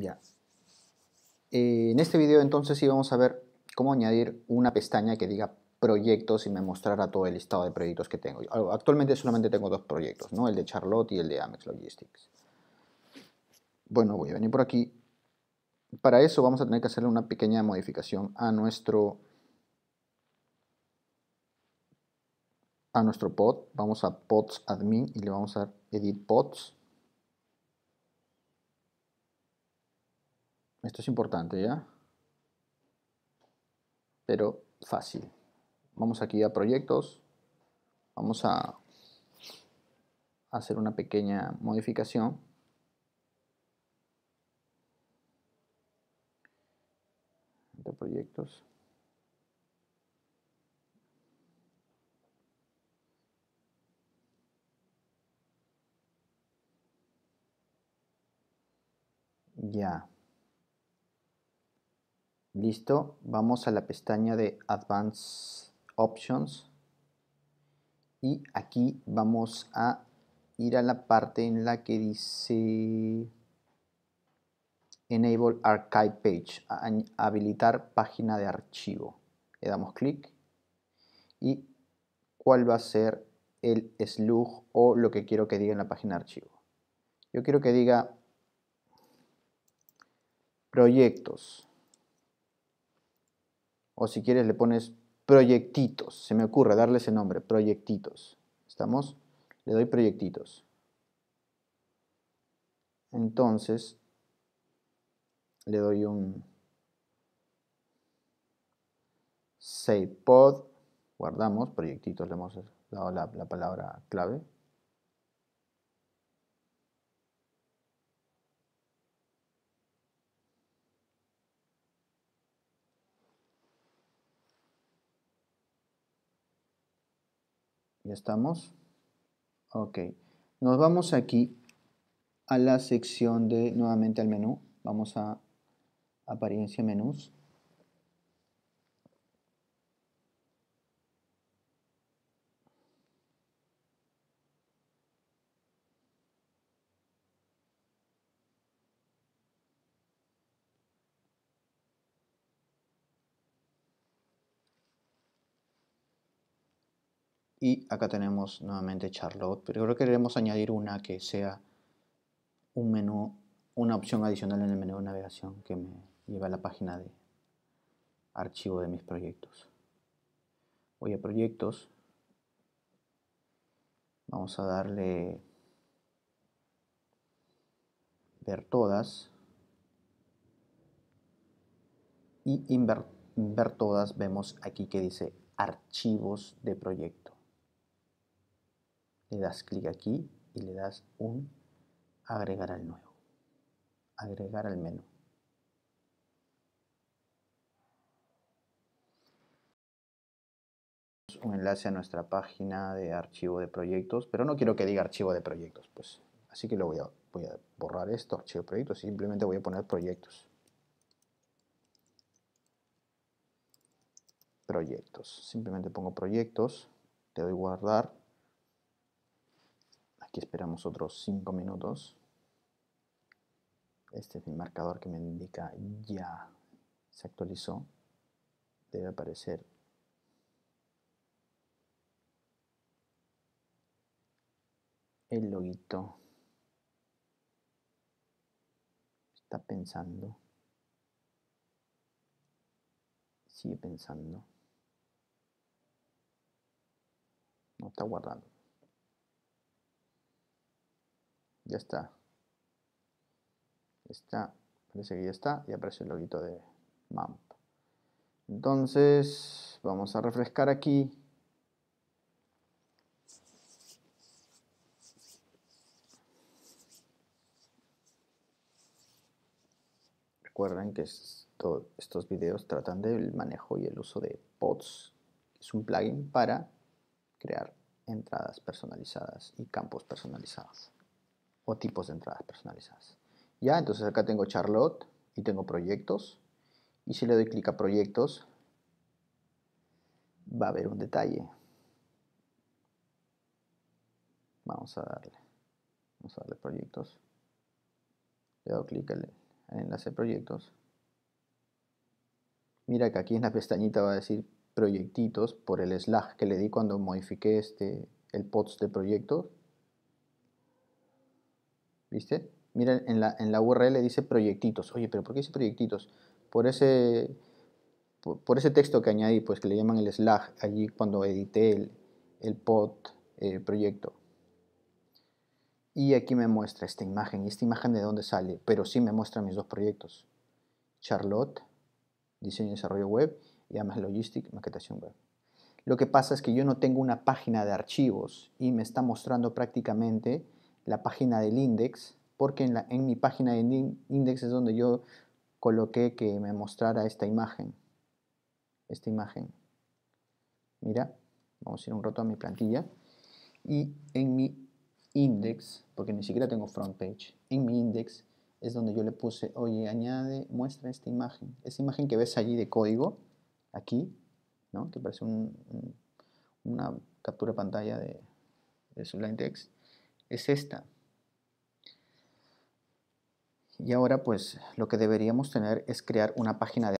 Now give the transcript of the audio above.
Ya. Eh, en este video entonces sí vamos a ver cómo añadir una pestaña que diga proyectos y me mostrará todo el listado de proyectos que tengo. Actualmente solamente tengo dos proyectos, ¿no? El de Charlotte y el de Amex Logistics. Bueno, voy a venir por aquí. Para eso vamos a tener que hacerle una pequeña modificación a nuestro a nuestro pod. Vamos a pods admin y le vamos a edit pods. Esto es importante, ¿ya? Pero fácil. Vamos aquí a proyectos. Vamos a hacer una pequeña modificación. de proyectos. Ya. Listo, vamos a la pestaña de Advanced Options y aquí vamos a ir a la parte en la que dice Enable Archive Page, habilitar página de archivo. Le damos clic y cuál va a ser el slug o lo que quiero que diga en la página de archivo. Yo quiero que diga proyectos o si quieres le pones proyectitos, se me ocurre darle ese nombre, proyectitos. ¿Estamos? Le doy proyectitos. Entonces, le doy un save pod, guardamos, proyectitos, le hemos dado la, palabra clave, estamos? Ok. Nos vamos aquí a la sección de, nuevamente al menú. Vamos a apariencia menús. Y acá tenemos nuevamente Charlotte, pero creo que queremos añadir una que sea un menú, una opción adicional en el menú de navegación que me lleva a la página de archivo de mis proyectos. Voy a proyectos. Vamos a darle ver todas. Y ver, todas vemos aquí que dice archivos de proyectos le das clic aquí y le das un agregar al nuevo, agregar al menú. un enlace a nuestra página de archivo de proyectos, pero no quiero que diga archivo de proyectos, pues. Así que lo voy a, voy a borrar esto, archivo de proyectos, simplemente voy a poner proyectos. Proyectos. Simplemente pongo proyectos, te doy guardar Aquí esperamos otros 5 minutos. Este es mi marcador que me indica ya se actualizó. Debe aparecer el loguito. Está pensando. Sigue pensando. No está guardando. Ya está. Está. Parece que ya está. Y aparece el loguito de MAMP. Entonces, vamos a refrescar aquí. Recuerden que estos videos tratan del manejo y el uso de pods. Es un plugin para crear entradas personalizadas y campos personalizados o tipos de entradas personalizadas. Ya, entonces acá tengo Charlotte y tengo proyectos. Y si le doy clic a proyectos, va a haber un detalle. Vamos a darle. Vamos a darle proyectos. Le doy clic al, enlace proyectos. Mira que aquí en la pestañita va a decir proyectitos por el slash que le di cuando modifiqué este, el pods de proyectos ¿Viste? Miren, en la, en la URL dice proyectitos. Oye, pero ¿por qué dice proyectitos? Por ese, por, ese texto que añadí, pues que le llaman el slash, allí cuando edité el, el pod el eh, proyecto. Y aquí me muestra esta imagen. ¿Y esta imagen de dónde sale? Pero sí me muestra mis dos proyectos. Charlotte, diseño y desarrollo web, y además Logistic, maquetación web. Lo que pasa es que yo no tengo una página de archivos y me está mostrando prácticamente la página del index, porque en, mi página de index es donde yo coloqué que me mostrara esta imagen. Esta imagen. Mira, vamos a ir un rato a mi plantilla. Y en mi index, porque ni siquiera tengo front page, en mi index es donde yo le puse, oye, añade, muestra esta imagen. Esa imagen que ves allí de código, aquí, ¿no? que parece una captura de pantalla de, de Sublime Text es esta. Y ahora pues lo que deberíamos tener es crear una página de